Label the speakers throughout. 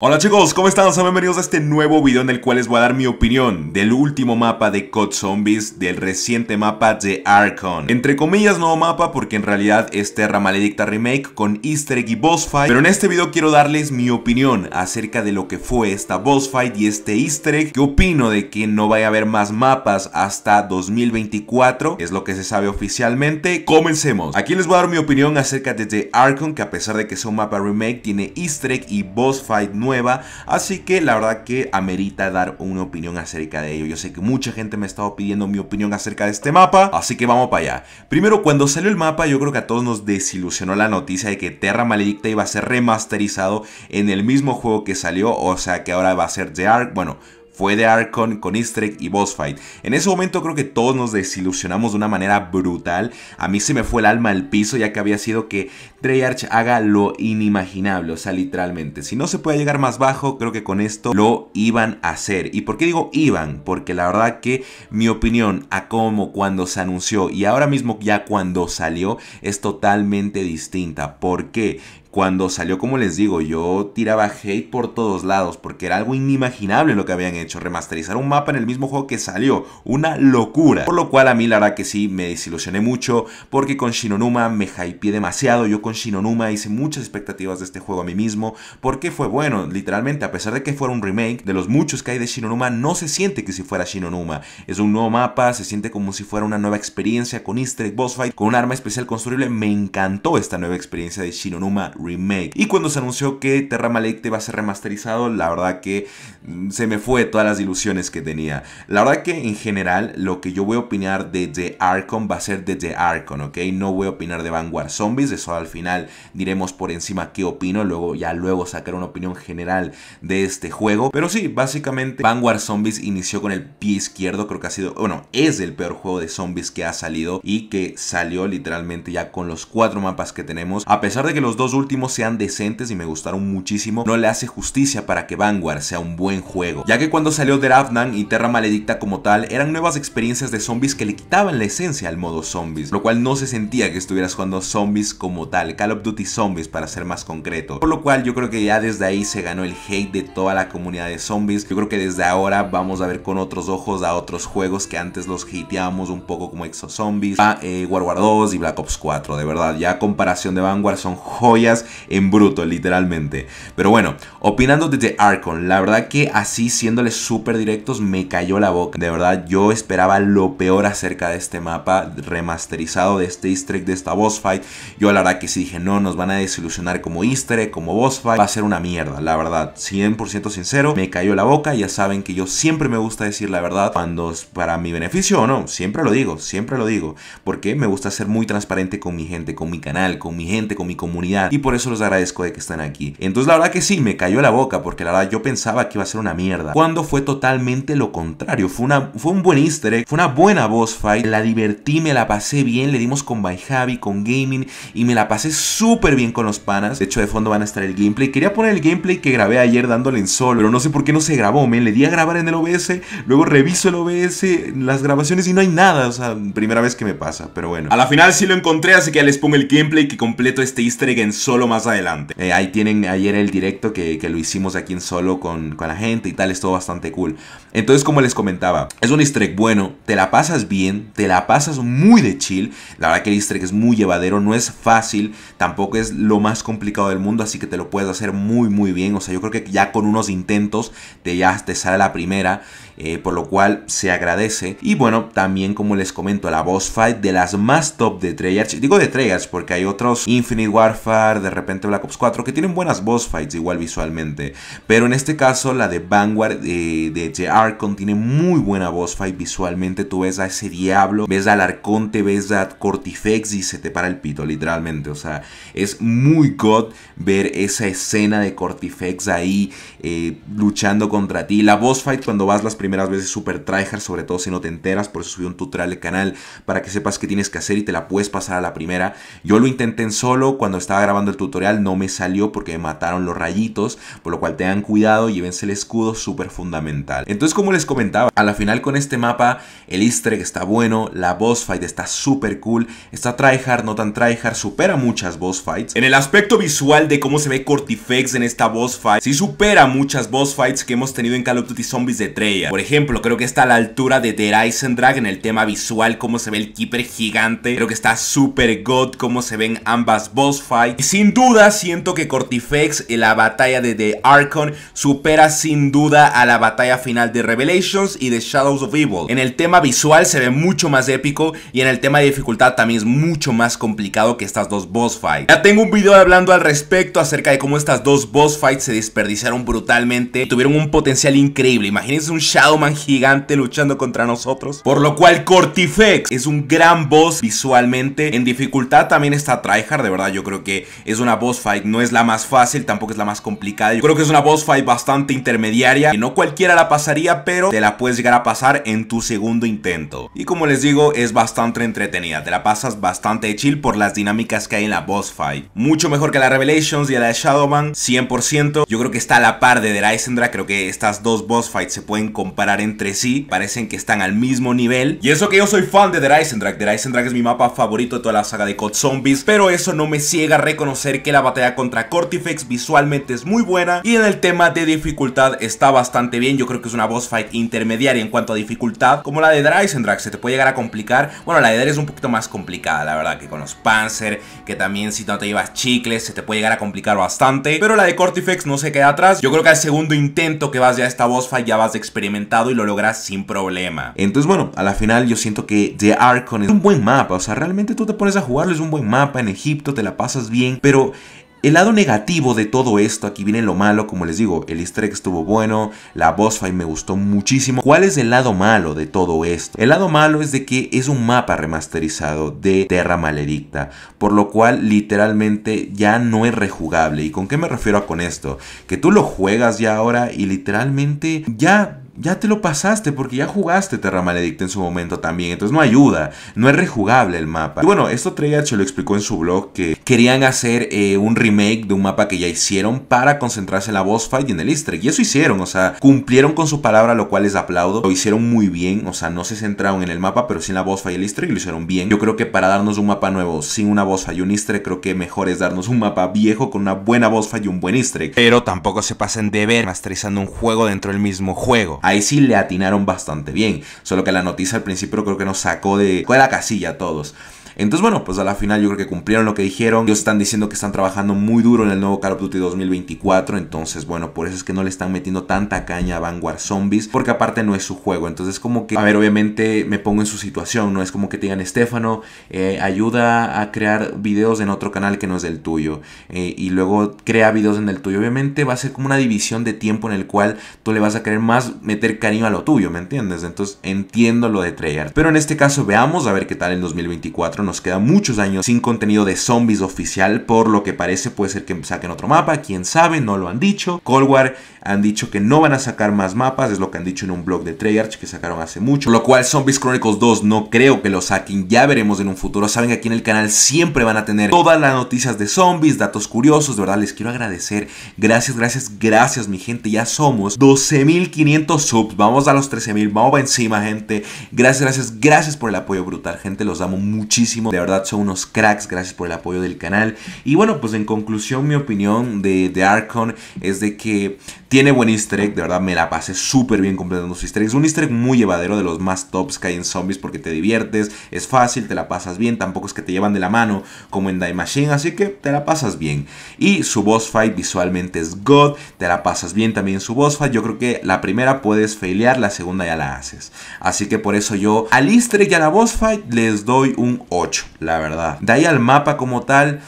Speaker 1: Hola chicos, ¿cómo están? Sean bienvenidos a este nuevo video en el cual les voy a dar mi opinión del último mapa de COD Zombies del reciente mapa de Archon. Entre comillas, nuevo mapa porque en realidad es Terra Maledicta Remake con easter egg y boss fight. Pero en este video quiero darles mi opinión acerca de lo que fue esta boss fight y este easter egg. ¿Qué opino de que no vaya a haber más mapas hasta 2024? Es lo que se sabe oficialmente. Comencemos. Aquí les voy a dar mi opinión acerca de The Archon que a pesar de que es un mapa remake tiene easter egg y boss fight así que la verdad que amerita dar una opinión acerca de ello. Yo sé que mucha gente me ha estado pidiendo mi opinión acerca de este mapa, así que vamos para allá. Primero, cuando salió el mapa, yo creo que a todos nos desilusionó la noticia de que Terra Maledicta iba a ser remasterizado en el mismo juego que salió, o sea que ahora va a ser The Ark, bueno, fue de Archon con Istrek y Boss Fight. En ese momento creo que todos nos desilusionamos de una manera brutal. A mí se me fue el alma al piso ya que había sido que Treyarch haga lo inimaginable, o sea, literalmente. Si no se puede llegar más bajo, creo que con esto lo iban a hacer. ¿Y por qué digo iban? Porque la verdad que mi opinión a cómo cuando se anunció y ahora mismo ya cuando salió es totalmente distinta. ¿Por qué? cuando salió, como les digo, yo tiraba hate por todos lados porque era algo inimaginable lo que habían hecho, remasterizar un mapa en el mismo juego que salió, una locura. Por lo cual a mí la verdad que sí, me desilusioné mucho porque con Shinonuma me hypeé demasiado, yo con Shinonuma hice muchas expectativas de este juego a mí mismo porque fue bueno, literalmente a pesar de que fuera un remake, de los muchos que hay de Shinonuma no se siente que si fuera Shinonuma, es un nuevo mapa, se siente como si fuera una nueva experiencia con easter egg boss fight, con un arma especial construible, me encantó esta nueva experiencia de Shinonuma remake. Y cuando se anunció que Terra Malekte va a ser remasterizado, la verdad que mm, se me fue todas las ilusiones que tenía. La verdad que en general lo que yo voy a opinar de The Archon va a ser de The Archon, ¿ok? No voy a opinar de Vanguard Zombies, eso al final diremos por encima qué opino, luego ya luego sacar una opinión general de este juego. Pero sí, básicamente Vanguard Zombies inició con el pie izquierdo, creo que ha sido, bueno, es el peor juego de zombies que ha salido y que salió literalmente ya con los cuatro mapas que tenemos, a pesar de que los dos últimos sean decentes y me gustaron muchísimo, no le hace justicia para que Vanguard sea un buen juego, ya que cuando salió Ravnan y Terra Maledicta como tal, eran nuevas experiencias de zombies que le quitaban la esencia al modo zombies, lo cual no se sentía que estuvieras jugando zombies como tal, Call of Duty Zombies para ser más concreto, por lo cual yo creo que ya desde ahí se ganó el hate de toda la comunidad de zombies, yo creo que desde ahora vamos a ver con otros ojos a otros juegos que antes los hateábamos un poco como Exo Zombies, a, ah, eh, War War 2 y Black Ops 4, de verdad, ya a comparación de Vanguard son joyas en bruto, literalmente. Pero bueno, opinando desde Arcon, la verdad que así siéndoles súper directos me cayó la boca. De verdad, yo esperaba lo peor acerca de este mapa remasterizado de este easter de esta boss fight. Yo la verdad que sí dije, no, nos van a desilusionar como easter egg, como boss fight. Va a ser una mierda, la verdad. 100% sincero, me cayó la boca. Ya saben que yo siempre me gusta decir la verdad cuando es para mi beneficio o no. Siempre lo digo, siempre lo digo. Porque me gusta ser muy transparente con mi gente, con mi canal, con mi gente, con mi comunidad. Y por eso los agradezco de que están aquí. Entonces la verdad que sí, me cayó la boca porque la verdad yo pensaba que iba a ser una mierda. Cuando fue totalmente lo contrario. Fue, una, fue un buen easter egg, fue una buena boss fight. La divertí, me la pasé bien, le dimos con By con Gaming y me la pasé súper bien con los panas. De hecho de fondo van a estar el gameplay. Quería poner el gameplay que grabé ayer dándole en solo, pero no sé por qué no se grabó, Me Le di a grabar en el OBS, luego reviso el OBS, las grabaciones y no hay nada. O sea, primera vez que me pasa, pero bueno. A la final sí lo encontré, así que ya les pongo el gameplay que completo este easter egg en solo más adelante. Eh, ahí tienen, ayer el directo que, lo hicimos aquí en solo con, la gente y tal, es todo bastante cool. Entonces, como les comentaba, es un easter egg bueno, te la pasas bien, te la pasas muy de chill. La verdad que el easter egg es muy llevadero, no es fácil, tampoco es lo más complicado del mundo, así que te lo puedes hacer muy, muy bien. O sea, yo creo que ya con unos intentos te, ya te sale la primera, eh, por lo cual se agradece. Y bueno, también como les comento, la boss fight de las más top de Treyarch. Digo de Treyarch porque hay otros Infinite Warfare, de repente Black Ops 4, que tienen buenas boss fights igual visualmente. Pero en este caso, la de Vanguard de eh, de J. tiene muy buena boss fight visualmente. Tú ves a ese diablo, ves al Arconte, ves a Cortifex y se te para el pito, literalmente. O sea, es muy god ver esa escena de Cortifex ahí eh, luchando contra ti. La boss fight cuando vas las primeras veces super tryhard, sobre todo si no te enteras. Por eso subí un tutorial de canal para que sepas qué tienes que hacer y te la puedes pasar a la primera. Yo lo intenté en solo cuando estaba grabando el tutorial no me salió porque me mataron los rayitos, por lo cual tengan cuidado, y llévense el escudo, súper fundamental. Entonces como les comentaba, a la final con este mapa, el easter egg está bueno, la boss fight está súper cool, está tryhard, no tan tryhard, supera muchas boss fights. En el aspecto visual de cómo se ve Cortifex en esta boss fight, Si supera muchas boss fights que hemos tenido en Call of Duty Zombies de Treyarch. Por ejemplo, creo que está a la altura de The Drag en el tema visual, cómo se ve el Keeper gigante, creo que está súper god, cómo se ven ambas boss fights. Y sin sin duda siento que Cortifex en la batalla de The Archon supera sin duda a la batalla final de Revelations y de Shadows of Evil. En el tema visual se ve mucho más épico y en el tema de dificultad también es mucho más complicado que estas dos boss fights. Ya tengo un video hablando al respecto acerca de cómo estas dos boss fights se desperdiciaron brutalmente y tuvieron un potencial increíble. Imagínense un Shadowman gigante luchando contra nosotros. Por lo cual Cortifex es un gran boss visualmente. En dificultad también está Tryhard, de verdad yo creo que es una boss fight, no es la más fácil, tampoco es la más complicada. Yo creo que es una boss fight bastante intermediaria, que no cualquiera la pasaría, pero te la puedes llegar a pasar en tu segundo intento. Y como les digo, es bastante entretenida, te la pasas bastante chill por las dinámicas que hay en la boss fight. Mucho mejor que la Revelations y la de Shadowman, 100%. Yo creo que está a la par de Dragon, creo que estas dos boss fights se pueden comparar entre sí, parecen que están al mismo nivel. Y eso que yo soy fan de Rising Dragon es mi mapa favorito de toda la saga de COD Zombies, pero eso no me ciega a reconocer que la batalla contra Cortifex visualmente es muy buena y en el tema de dificultad está bastante bien, yo creo que es una boss fight intermediaria en cuanto a dificultad, como la de Drax, se te puede llegar a complicar, bueno la de Dra es un poquito más complicada la verdad que con los Panzer, que también si no te llevas chicles se te puede llegar a complicar bastante, pero la de Cortifex no se queda atrás, yo creo que al segundo intento que vas ya a esta boss fight ya vas experimentado y lo logras sin problema. Entonces bueno, a la final yo siento que The Archon es un buen mapa, o sea realmente tú te pones a jugarlo, es un buen mapa en Egipto, te la pasas bien, pero el lado negativo de todo esto, aquí viene lo malo, como les digo, el easter egg estuvo bueno, la boss fight me gustó muchísimo. ¿Cuál es el lado malo de todo esto? El lado malo es de que es un mapa remasterizado de Terra Maledicta, por lo cual literalmente ya no es rejugable. ¿Y con qué me refiero a con esto? Que tú lo juegas ya ahora y literalmente ya ya te lo pasaste porque ya jugaste Terra Maledicta en su momento también, entonces no ayuda, no es rejugable el mapa. Y bueno, esto Treyarch lo explicó en su blog que querían hacer eh, un remake de un mapa que ya hicieron para concentrarse en la boss fight y en el easter egg, y eso hicieron, o sea, cumplieron con su palabra, lo cual les aplaudo, lo hicieron muy bien, o sea, no se centraron en el mapa, pero sin la boss fight y el easter egg lo hicieron bien. Yo creo que para darnos un mapa nuevo sin una boss fight y un easter egg, creo que mejor es darnos un mapa viejo con una buena boss fight y un buen easter egg. Pero tampoco se pasen de ver masterizando un juego dentro del mismo juego Ahí sí le atinaron bastante bien. Solo que la noticia al principio creo que nos sacó de, de la casilla a todos. Entonces, bueno, pues a la final yo creo que cumplieron lo que dijeron. Ellos están diciendo que están trabajando muy duro en el nuevo Call of Duty 2024. Entonces, bueno, por eso es que no le están metiendo tanta caña a Vanguard Zombies. Porque aparte no es su juego. Entonces, como que, a ver, obviamente me pongo en su situación, ¿no? Es como que te digan, Estefano, eh, ayuda a crear videos en otro canal que no es del tuyo. Eh, y luego crea videos en el tuyo. Obviamente va a ser como una división de tiempo en el cual tú le vas a querer más meter cariño a lo tuyo, ¿me entiendes? Entonces, entiendo lo de Treyarch. Pero en este caso, veamos a ver qué tal en 2024 nos queda muchos años sin contenido de zombies oficial, por lo que parece puede ser que saquen otro mapa, quién sabe, no lo han dicho. Cold War han dicho que no van a sacar más mapas, es lo que han dicho en un blog de Treyarch que sacaron hace mucho, lo cual Zombies Chronicles 2 no creo que lo saquen, ya veremos en un futuro. Saben que aquí en el canal siempre van a tener todas las noticias de zombies, datos curiosos, de verdad les quiero agradecer. Gracias, gracias, gracias mi gente, ya somos 12.500 subs, vamos a los 13.000, vamos para encima gente. Gracias, gracias, gracias por el apoyo brutal gente, los amo muchísimo de verdad son unos cracks. Gracias por el apoyo del canal. Y bueno, pues en conclusión, mi opinión de, de Archon es de que tiene buen easter egg. De verdad me la pasé súper bien completando su easter es Un easter egg muy llevadero de los más tops que hay en zombies porque te diviertes. Es fácil, te la pasas bien. Tampoco es que te llevan de la mano como en Die Machine. Así que te la pasas bien. Y su boss fight visualmente es God. Te la pasas bien también su boss fight. Yo creo que la primera puedes failear, la segunda ya la haces. Así que por eso yo al easter egg y a la boss fight les doy un 8 la verdad. De ahí al mapa como tal,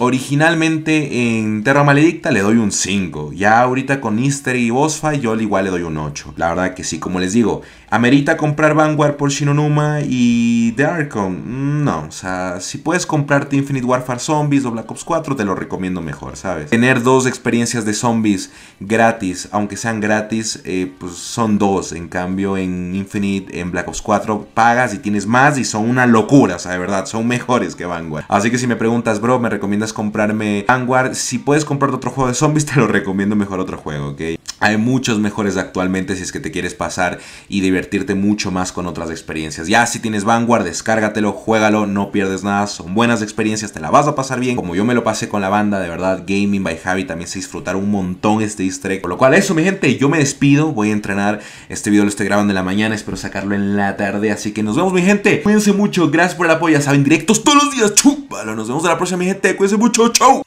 Speaker 1: Originalmente en Terra Maledicta le doy un 5. Ya ahorita con Easter y Boss Fight yo igual le doy un 8. La verdad que sí, como les digo, ¿Amerita comprar Vanguard por Shinonuma y The mm, No, o sea, si puedes comprarte Infinite Warfare Zombies o Black Ops 4, te lo recomiendo mejor, ¿sabes? Tener dos experiencias de zombies gratis, aunque sean gratis, eh, pues son dos. En cambio, en Infinite, en Black Ops 4, pagas y tienes más y son una locura, o sea, de verdad, son mejores que Vanguard. Así que si me preguntas, bro, ¿me recomiendas comprarme Vanguard? Si puedes comprarte otro juego de zombies, te lo recomiendo mejor otro juego, ¿ok? Hay muchos mejores actualmente si es que te quieres pasar y divertirte mucho más con otras experiencias. Ya si tienes Vanguard, descárgatelo, juégalo, no pierdes nada, son buenas experiencias, te la vas a pasar bien. Como yo me lo pasé con la banda, de verdad, Gaming by Javi también se disfrutar un montón este easter Por lo cual, eso mi gente, yo me despido, voy a entrenar. Este video lo estoy grabando en la mañana, espero sacarlo en la tarde. Así que nos vemos mi gente, cuídense mucho, gracias por el apoyo, saben, directos todos los días, chúpalo. Nos vemos en la próxima mi gente, cuídense mucho, chau.